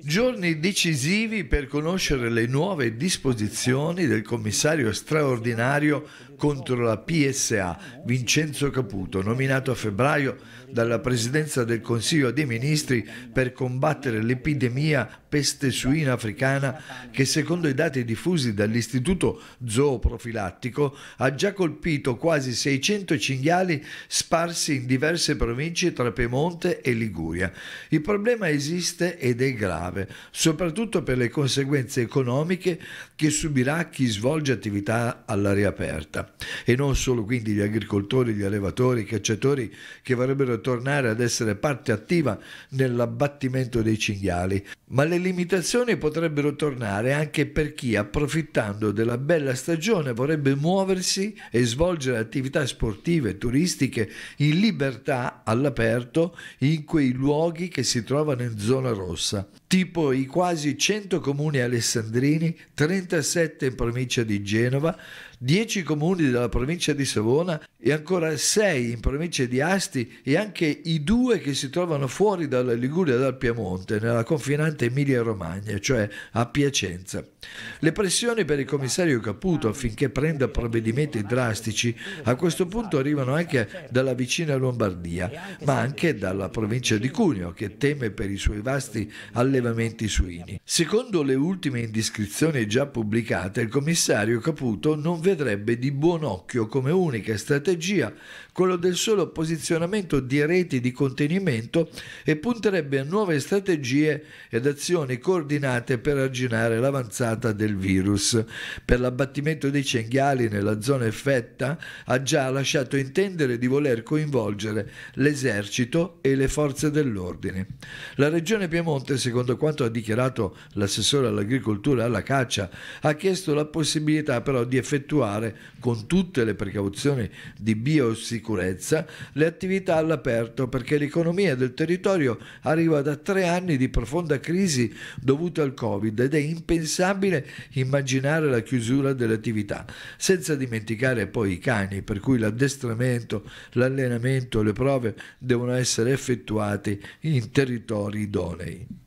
Giorni decisivi per conoscere le nuove disposizioni del commissario straordinario contro la PSA Vincenzo Caputo, nominato a febbraio dalla Presidenza del Consiglio dei Ministri per combattere l'epidemia peste suina africana che secondo i dati diffusi dall'Istituto Zooprofilattico ha già colpito quasi 600 cinghiali sparsi in diverse province tra Piemonte e Liguria. Il problema esiste ed è grave, soprattutto per le conseguenze economiche che subirà chi svolge attività all'aria aperta e non solo quindi gli agricoltori, gli allevatori, i cacciatori che vorrebbero tornare ad essere parte attiva nell'abbattimento dei cinghiali. Ma le limitazioni potrebbero tornare anche per chi, approfittando della bella stagione, vorrebbe muoversi e svolgere attività sportive, turistiche, in libertà, all'aperto, in quei luoghi che si trovano in zona rossa tipo i quasi 100 comuni alessandrini, 37 in provincia di Genova, 10 comuni della provincia di Savona e ancora 6 in provincia di Asti e anche i due che si trovano fuori dalla Liguria e dal Piemonte, nella confinante Emilia-Romagna, cioè a Piacenza. Le pressioni per il commissario Caputo affinché prenda provvedimenti drastici a questo punto arrivano anche dalla vicina Lombardia, ma anche dalla provincia di Cuneo, che teme per i suoi vasti alleati allevamenti suini. Secondo le ultime indiscrezioni già pubblicate, il commissario Caputo non vedrebbe di buon occhio come unica strategia quello del solo posizionamento di reti di contenimento e punterebbe a nuove strategie ed azioni coordinate per arginare l'avanzata del virus. Per l'abbattimento dei cinghiali nella zona effetta ha già lasciato intendere di voler coinvolgere l'esercito e le forze dell'ordine. La regione Piemonte, secondo secondo quanto ha dichiarato l'assessore all'agricoltura e alla caccia, ha chiesto la possibilità però di effettuare, con tutte le precauzioni di biosicurezza, le attività all'aperto perché l'economia del territorio arriva da tre anni di profonda crisi dovuta al Covid ed è impensabile immaginare la chiusura delle attività, senza dimenticare poi i cani, per cui l'addestramento, l'allenamento, le prove devono essere effettuate in territori idonei.